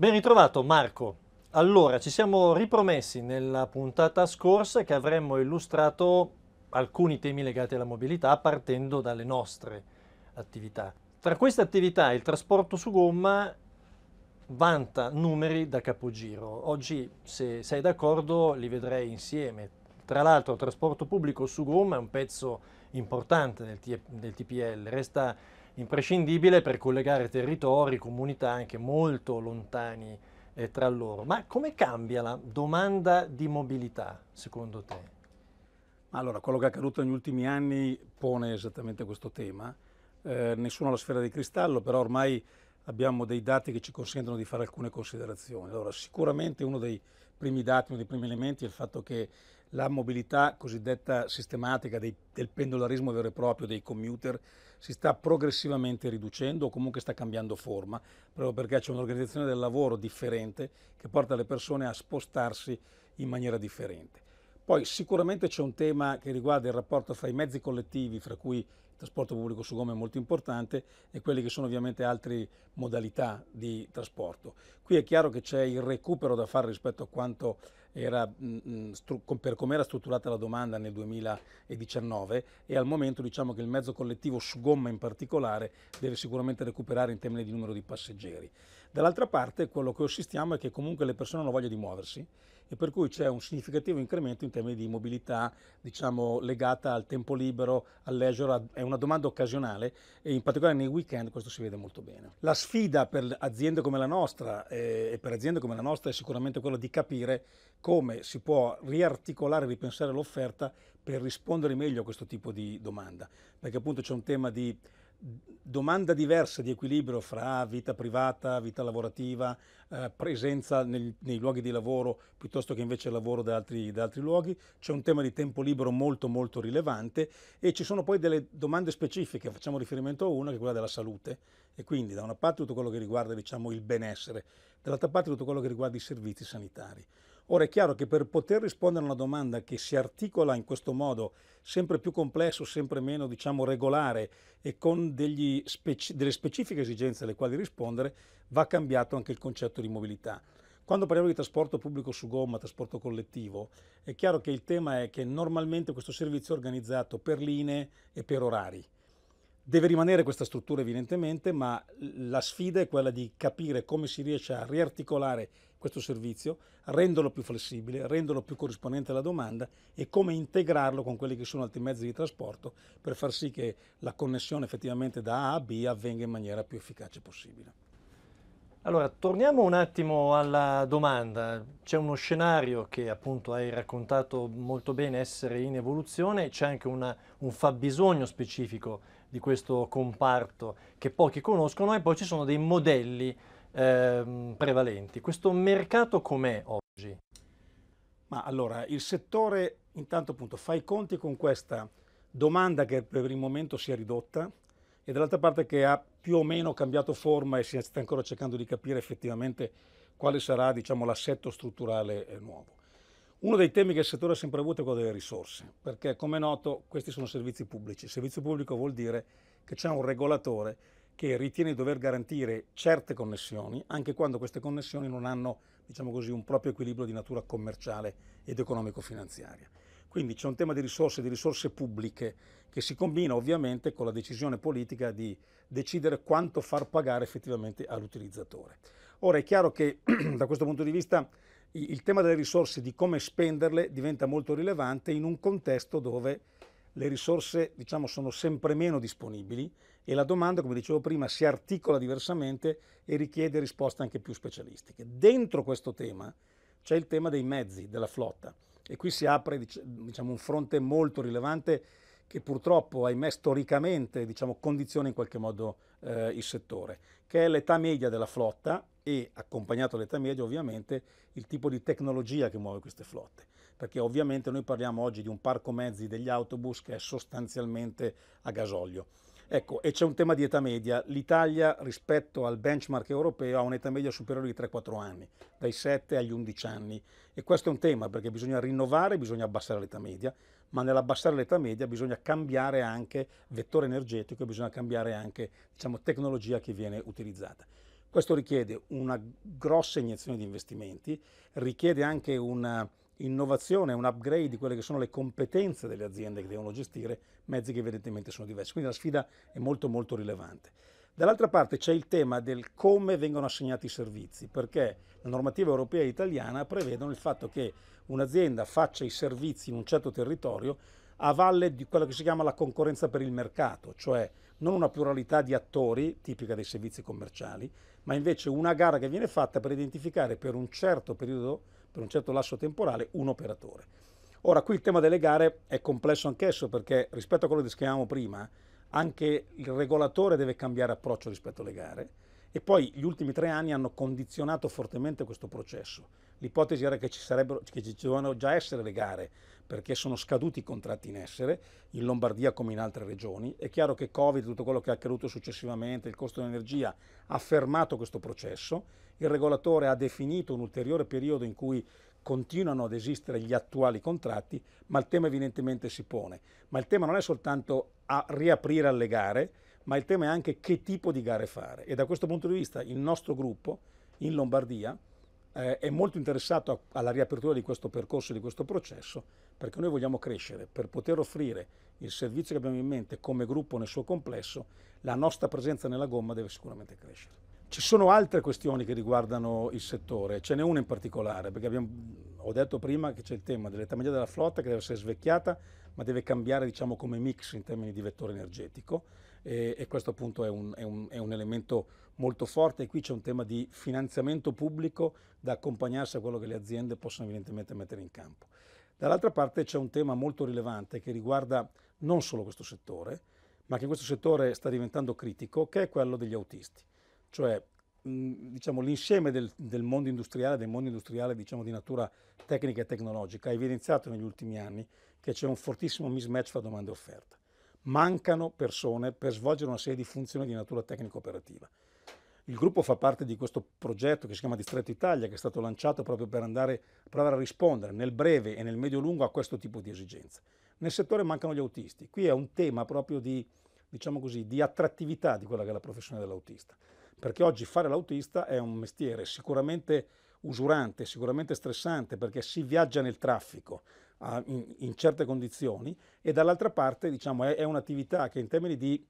Ben ritrovato Marco. Allora, ci siamo ripromessi nella puntata scorsa che avremmo illustrato alcuni temi legati alla mobilità partendo dalle nostre attività. Tra queste attività il trasporto su gomma vanta numeri da capogiro. Oggi, se sei d'accordo, li vedrei insieme. Tra l'altro, il trasporto pubblico su gomma è un pezzo importante del, del TPL, resta imprescindibile per collegare territori, comunità anche molto lontani eh, tra loro. Ma come cambia la domanda di mobilità, secondo te? Allora, quello che è accaduto negli ultimi anni pone esattamente questo tema. Eh, nessuno ha la sfera di cristallo, però ormai abbiamo dei dati che ci consentono di fare alcune considerazioni. Allora, sicuramente uno dei primi dati, uno dei primi elementi è il fatto che la mobilità cosiddetta sistematica dei, del pendolarismo vero e proprio dei commuter si sta progressivamente riducendo o comunque sta cambiando forma, proprio perché c'è un'organizzazione del lavoro differente che porta le persone a spostarsi in maniera differente. Poi sicuramente c'è un tema che riguarda il rapporto fra i mezzi collettivi, fra cui trasporto pubblico su gomma è molto importante e quelle che sono ovviamente altre modalità di trasporto. Qui è chiaro che c'è il recupero da fare rispetto a quanto era, per come era strutturata la domanda nel 2019 e al momento diciamo che il mezzo collettivo su gomma in particolare deve sicuramente recuperare in termini di numero di passeggeri. Dall'altra parte quello che assistiamo è che comunque le persone hanno voglia di muoversi e per cui c'è un significativo incremento in termini di mobilità diciamo, legata al tempo libero, al leisure, è una domanda occasionale e in particolare nei weekend questo si vede molto bene. La sfida per aziende come la nostra eh, e per aziende come la nostra è sicuramente quella di capire come si può riarticolare e ripensare l'offerta per rispondere meglio a questo tipo di domanda, perché appunto c'è un tema di domanda diversa di equilibrio fra vita privata, vita lavorativa, eh, presenza nel, nei luoghi di lavoro piuttosto che invece lavoro da altri, da altri luoghi, c'è un tema di tempo libero molto molto rilevante e ci sono poi delle domande specifiche, facciamo riferimento a una che è quella della salute e quindi da una parte tutto quello che riguarda diciamo, il benessere, dall'altra parte tutto quello che riguarda i servizi sanitari. Ora è chiaro che per poter rispondere a una domanda che si articola in questo modo, sempre più complesso, sempre meno diciamo, regolare e con speci delle specifiche esigenze alle quali rispondere, va cambiato anche il concetto di mobilità. Quando parliamo di trasporto pubblico su gomma, trasporto collettivo, è chiaro che il tema è che normalmente questo servizio è organizzato per linee e per orari. Deve rimanere questa struttura evidentemente, ma la sfida è quella di capire come si riesce a riarticolare questo servizio, renderlo più flessibile, renderlo più corrispondente alla domanda e come integrarlo con quelli che sono altri mezzi di trasporto per far sì che la connessione effettivamente da A a B avvenga in maniera più efficace possibile. Allora, torniamo un attimo alla domanda. C'è uno scenario che appunto hai raccontato molto bene essere in evoluzione, c'è anche una, un fabbisogno specifico di questo comparto che pochi conoscono e poi ci sono dei modelli eh, prevalenti. Questo mercato com'è oggi? Ma allora, il settore intanto appunto fa i conti con questa domanda che per il momento si è ridotta e dall'altra parte che ha più o meno cambiato forma e si sta ancora cercando di capire effettivamente quale sarà diciamo, l'assetto strutturale eh, nuovo. Uno dei temi che il settore ha sempre avuto è quello delle risorse, perché come è noto questi sono servizi pubblici. Il servizio pubblico vuol dire che c'è un regolatore che ritiene di dover garantire certe connessioni, anche quando queste connessioni non hanno diciamo così, un proprio equilibrio di natura commerciale ed economico-finanziaria. Quindi c'è un tema di risorse, di risorse pubbliche, che si combina ovviamente con la decisione politica di decidere quanto far pagare effettivamente all'utilizzatore. Ora è chiaro che da questo punto di vista il tema delle risorse, di come spenderle, diventa molto rilevante in un contesto dove le risorse diciamo, sono sempre meno disponibili e la domanda, come dicevo prima, si articola diversamente e richiede risposte anche più specialistiche. Dentro questo tema c'è il tema dei mezzi, della flotta e qui si apre diciamo, un fronte molto rilevante che purtroppo, ahimè, storicamente diciamo, condiziona in qualche modo eh, il settore, che è l'età media della flotta e, accompagnato all'età media, ovviamente, il tipo di tecnologia che muove queste flotte. Perché ovviamente noi parliamo oggi di un parco mezzi degli autobus che è sostanzialmente a gasolio. Ecco, e c'è un tema di età media. L'Italia rispetto al benchmark europeo ha un'età media superiore di 3-4 anni, dai 7 agli 11 anni. E questo è un tema perché bisogna rinnovare, bisogna abbassare l'età media ma nell'abbassare l'età media bisogna cambiare anche vettore energetico e bisogna cambiare anche diciamo, tecnologia che viene utilizzata. Questo richiede una grossa iniezione di investimenti, richiede anche un'innovazione, eh, un upgrade di quelle che sono le competenze delle aziende che devono gestire mezzi che evidentemente sono diversi. Quindi la sfida è molto molto rilevante. Dall'altra parte c'è il tema del come vengono assegnati i servizi, perché la normativa europea e italiana prevedono il fatto che un'azienda faccia i servizi in un certo territorio a valle di quella che si chiama la concorrenza per il mercato, cioè non una pluralità di attori, tipica dei servizi commerciali, ma invece una gara che viene fatta per identificare per un certo periodo, per un certo lasso temporale, un operatore. Ora, qui il tema delle gare è complesso anch'esso perché rispetto a quello che descrivevamo prima, anche il regolatore deve cambiare approccio rispetto alle gare e poi gli ultimi tre anni hanno condizionato fortemente questo processo. L'ipotesi era che ci, che ci dovevano già essere le gare perché sono scaduti i contratti in essere in Lombardia come in altre regioni. È chiaro che Covid, tutto quello che è accaduto successivamente, il costo dell'energia, ha fermato questo processo. Il regolatore ha definito un ulteriore periodo in cui continuano ad esistere gli attuali contratti, ma il tema evidentemente si pone. Ma il tema non è soltanto a riaprire alle gare, ma il tema è anche che tipo di gare fare. E da questo punto di vista il nostro gruppo in Lombardia eh, è molto interessato a, alla riapertura di questo percorso, di questo processo, perché noi vogliamo crescere per poter offrire il servizio che abbiamo in mente come gruppo nel suo complesso, la nostra presenza nella gomma deve sicuramente crescere. Ci sono altre questioni che riguardano il settore, ce n'è una in particolare, perché abbiamo, ho detto prima che c'è il tema dell'età media della flotta che deve essere svecchiata, ma deve cambiare diciamo, come mix in termini di vettore energetico e, e questo appunto è un, è, un, è un, elemento molto forte e qui c'è un tema di finanziamento pubblico da accompagnarsi a quello che le aziende possono evidentemente mettere in campo. Dall'altra parte c'è un tema molto rilevante che riguarda non solo questo settore, ma che questo settore sta diventando critico, che è quello degli autisti cioè mm, diciamo, l'insieme del, del, mondo industriale, del mondo industriale diciamo, di natura tecnica e tecnologica, ha evidenziato negli ultimi anni che c'è un fortissimo mismatch fra domanda e offerta. Mancano persone per svolgere una serie di funzioni di natura tecnico-operativa. Il gruppo fa parte di questo progetto che si chiama Distretto Italia, che è stato lanciato proprio per andare, provare a rispondere nel breve e nel medio-lungo a questo tipo di esigenze. Nel settore mancano gli autisti. Qui è un tema proprio di, diciamo così, di attrattività di quella che è la professione dell'autista perché oggi fare l'autista è un mestiere sicuramente usurante, sicuramente stressante perché si viaggia nel traffico ah, in, certe condizioni e dall'altra parte diciamo, è, un'attività che in termini di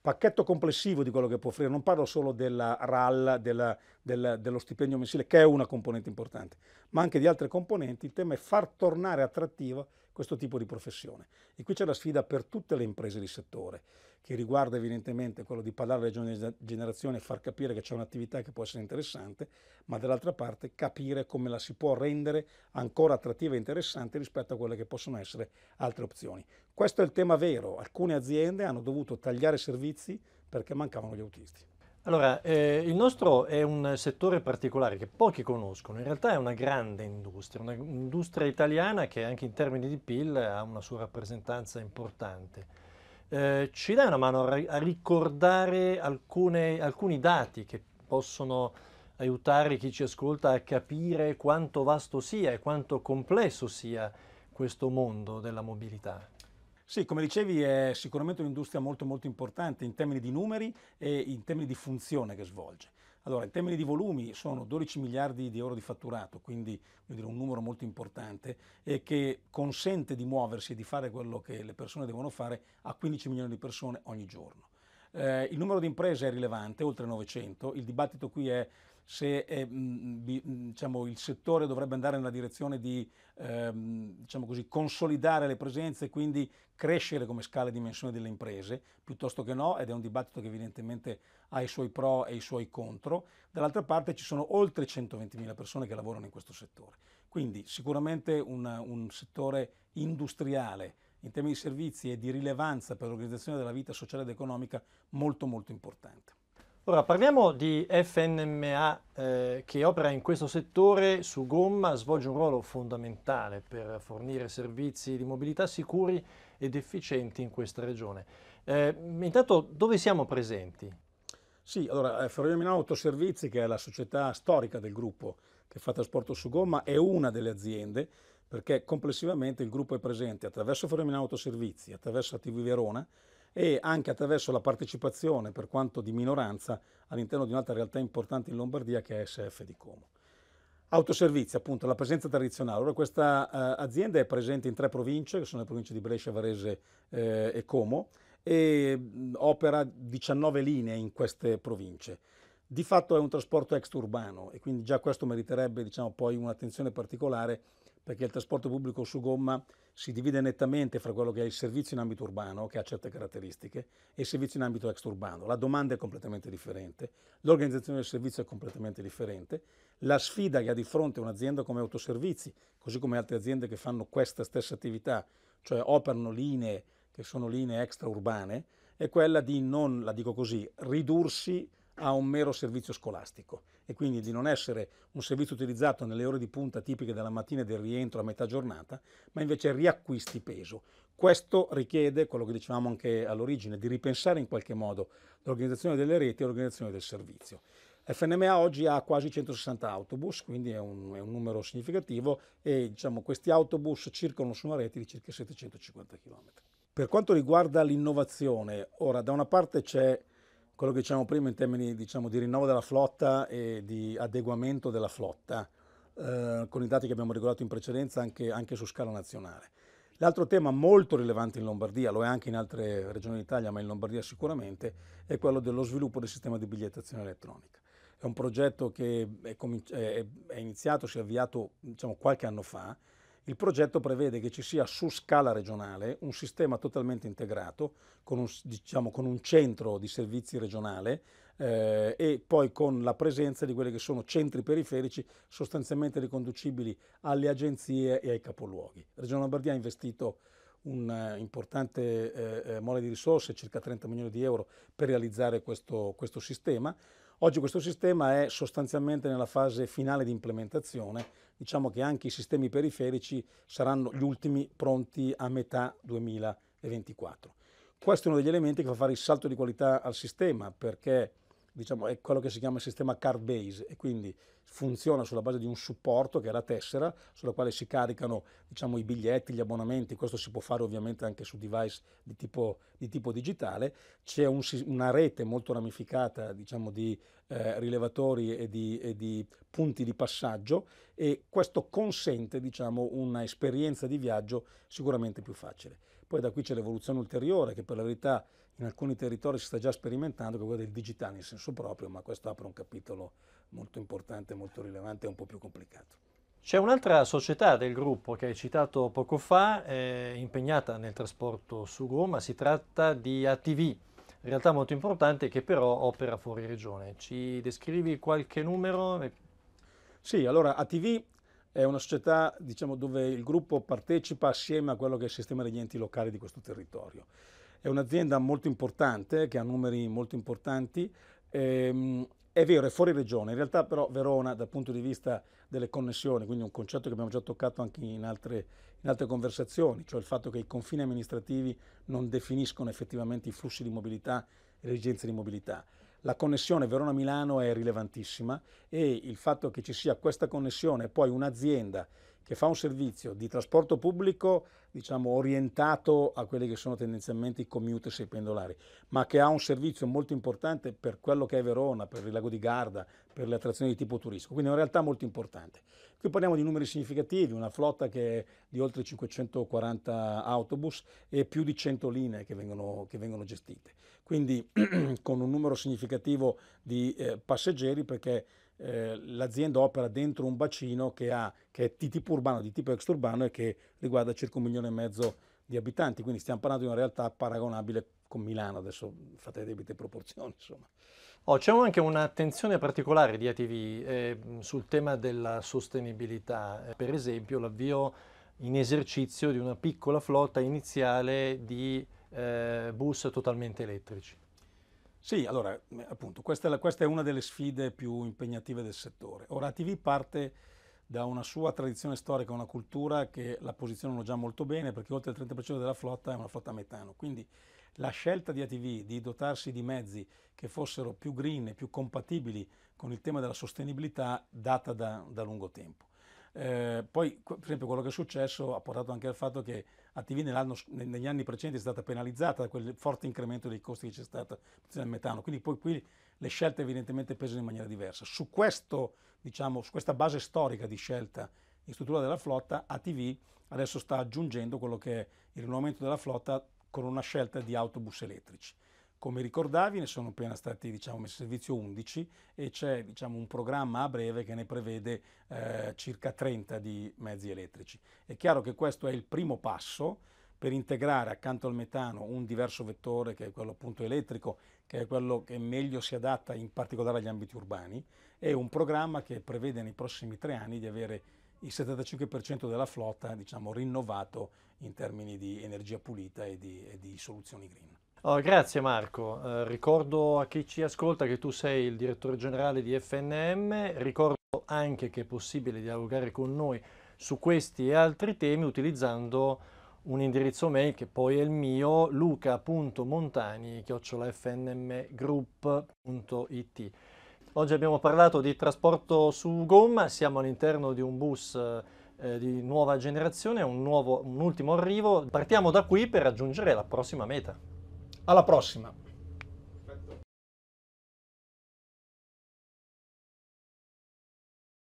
pacchetto complessivo di quello che può offrire, non parlo solo della RAL, della, della, dello stipendio mensile che è una componente importante, ma anche di altre componenti, il tema è far tornare attrattiva questo tipo di professione. E qui c'è la sfida per tutte le imprese di settore, che riguarda evidentemente quello di parlare alle giovani generazioni e far capire che c'è un'attività che può essere interessante, ma dall'altra parte capire come la si può rendere ancora attrattiva e interessante rispetto a quelle che possono essere altre opzioni. Questo è il tema vero. Alcune aziende hanno dovuto tagliare servizi perché mancavano gli autisti. Allora, eh, il nostro è un settore particolare che pochi conoscono, in realtà è una grande industria, un'industria italiana che anche in termini di PIL ha una sua rappresentanza importante. Eh, ci dai una mano a ricordare alcune, alcuni dati che possono aiutare chi ci ascolta a capire quanto vasto sia e quanto complesso sia questo mondo della mobilità? Sì, come dicevi è sicuramente un'industria molto molto importante in termini di numeri e in termini di funzione che svolge. Allora, in termini di volumi sono 12 miliardi di euro di fatturato, quindi dire, un numero molto importante e che consente di muoversi e di fare quello che le persone devono fare a 15 milioni di persone ogni giorno. Eh, il numero di imprese è rilevante, oltre 900, il dibattito qui è se è, eh, mm, mm, mm, diciamo, il settore dovrebbe andare nella direzione di ehm, diciamo così, consolidare le presenze e quindi crescere come scala e dimensione delle imprese, piuttosto che no, ed è un dibattito che evidentemente ha i suoi pro e i suoi contro. Dall'altra parte ci sono oltre 120.000 persone che lavorano in questo settore. Quindi sicuramente un, un settore industriale in termini di servizi e di rilevanza per l'organizzazione della vita sociale ed economica molto molto importante. Ora parliamo di FNMA eh, che opera in questo settore su gomma, svolge un ruolo fondamentale per fornire servizi di mobilità sicuri ed efficienti in questa regione. Eh, intanto dove siamo presenti? Sì, allora eh, Ferrovie Milano Autoservizi che è la società storica del gruppo che fa trasporto su gomma è una delle aziende perché complessivamente il gruppo è presente attraverso Ferrovie Milano Autoservizi, attraverso ATV Verona e anche attraverso la partecipazione, per quanto di minoranza, all'interno di un'altra realtà importante in Lombardia che è SF di Como. Autoservizi, appunto, la presenza tradizionale. Ora questa eh, azienda è presente in tre province, che sono le province di Brescia, Varese eh, e Como, e mh, mm, opera 19 linee in queste province. Di fatto è un trasporto extraurbano e quindi già questo meriterebbe diciamo, poi un'attenzione particolare perché il trasporto pubblico su gomma si divide nettamente fra quello che è il servizio in ambito urbano, che ha certe caratteristiche, e il servizio in ambito extraurbano. La domanda è completamente differente, l'organizzazione del servizio è completamente differente, la sfida che ha di fronte un'azienda come autoservizi, così come altre aziende che fanno questa stessa attività, cioè operano linee che sono linee extraurbane, è quella di non, la dico così, ridursi a un mero servizio scolastico e quindi di non essere un servizio utilizzato nelle ore di punta tipiche della mattina e del rientro a metà giornata, ma invece riacquisti peso. Questo richiede, quello che dicevamo anche all'origine, di ripensare in qualche modo l'organizzazione delle reti e l'organizzazione del servizio. FNMA oggi ha quasi 160 autobus, quindi è un, è un numero significativo e diciamo, questi autobus circolano su una rete di circa 750 km. Per quanto riguarda l'innovazione, ora da una parte c'è quello che diciamo prima in termini diciamo, di rinnovo della flotta e di adeguamento della flotta, eh, con i dati che abbiamo regolato in precedenza anche, anche su scala nazionale. L'altro tema molto rilevante in Lombardia, lo è anche in altre regioni d'Italia, ma in Lombardia sicuramente, è quello dello sviluppo del sistema di bigliettazione elettronica. È un progetto che è, è iniziato, si è avviato diciamo, qualche anno fa, il progetto prevede che ci sia su scala regionale un sistema totalmente integrato con un, diciamo, con un centro di servizi regionale eh, e poi con la presenza di quelli che sono centri periferici sostanzialmente riconducibili alle agenzie e ai capoluoghi. La Regione Lombardia ha investito un'importante eh, eh, eh, mole di risorse, circa 30 milioni di euro, per realizzare questo, questo sistema. Oggi questo sistema è sostanzialmente nella fase finale di implementazione, diciamo che anche i sistemi periferici saranno gli ultimi pronti a metà 2024. Questo è uno degli elementi che fa fare il salto di qualità al sistema perché diciamo, è quello che si chiama sistema card base e quindi funziona sulla base di un supporto che è la tessera sulla quale si caricano diciamo, i biglietti, gli abbonamenti, questo si può fare ovviamente anche su device di tipo, di tipo digitale, c'è un, una rete molto ramificata diciamo, di eh, rilevatori e di, e di, punti di passaggio e questo consente diciamo, un'esperienza di viaggio sicuramente più facile. Poi da qui c'è l'evoluzione ulteriore che per la verità in alcuni territori si sta già sperimentando, che è quello del digitale in senso proprio, ma questo apre un capitolo molto importante, molto rilevante e un po' più complicato. C'è un'altra società del gruppo che hai citato poco fa, eh, impegnata nel trasporto su gomma, si tratta di ATV, in realtà molto importante che però opera fuori regione. Ci descrivi qualche numero? Sì, allora ATV è una società diciamo, dove il gruppo partecipa assieme a quello che è il sistema degli enti locali di questo territorio è un'azienda molto importante, che ha numeri molto importanti, ehm, è vero, è fuori regione, in realtà però Verona dal punto di vista delle connessioni, quindi un concetto che abbiamo già toccato anche in altre, in altre, conversazioni, cioè il fatto che i confini amministrativi non definiscono effettivamente i flussi di mobilità e le esigenze di mobilità. La connessione Verona-Milano è rilevantissima e il fatto che ci sia questa connessione e poi un'azienda che fa un servizio di trasporto pubblico diciamo, orientato a quelli che sono tendenzialmente i commuters e i pendolari, ma che ha un servizio molto importante per quello che è Verona, per il lago di Garda, per le attrazioni di tipo turistico, quindi è una realtà molto importante. Qui parliamo di numeri significativi, una flotta che è di oltre 540 autobus e più di 100 linee che vengono, che vengono gestite, quindi con un numero significativo di eh, passeggeri perché eh, l'azienda opera dentro un bacino che, ha, che è di tipo urbano, di tipo extraurbano e che riguarda circa un milione e mezzo di abitanti, quindi stiamo parlando di una realtà paragonabile con Milano, adesso fate le debite proporzioni insomma. Oh, c'è anche un'attenzione particolare di ATV eh, sul tema della sostenibilità, eh, per esempio l'avvio in esercizio di una piccola flotta iniziale di eh, bus totalmente elettrici. Sì, allora, appunto, questa è, la, questa è, una delle sfide più impegnative del settore. Ora, ATV parte da una sua tradizione storica, una cultura che la posizionano già molto bene, perché oltre il 30% della flotta è una flotta a metano. Quindi la scelta di ATV di dotarsi di mezzi che fossero più green e più compatibili con il tema della sostenibilità data da, da lungo tempo. Eh, poi, per esempio, quello che è successo ha portato anche al fatto che ATV negli anni precedenti è stata penalizzata da quel forte incremento dei costi che c'è stato del metano, quindi poi qui le scelte evidentemente pesano in maniera diversa. Su, questo, diciamo, su questa base storica di scelta in struttura della flotta, ATV adesso sta aggiungendo quello che è il rinnovamento della flotta con una scelta di autobus elettrici. Come ricordavi ne sono appena stati diciamo, messi in servizio 11 e c'è diciamo, un programma a breve che ne prevede eh, circa 30 di mezzi elettrici. È chiaro che questo è il primo passo per integrare accanto al metano un diverso vettore che è quello appunto elettrico, che è quello che meglio si adatta in particolare agli ambiti urbani, è un programma che prevede nei prossimi tre anni di avere il 75% della flotta diciamo, rinnovato in termini di energia pulita e di, e di soluzioni green. Oh, grazie Marco, eh, ricordo a chi ci ascolta che tu sei il direttore generale di FNM, ricordo anche che è possibile dialogare con noi su questi e altri temi utilizzando un indirizzo mail che poi è il mio, lucamontani Oggi abbiamo parlato di trasporto su gomma, siamo all'interno di un bus eh, di nuova generazione, un, nuovo, un ultimo arrivo. Partiamo da qui per raggiungere la prossima meta. Alla prossima!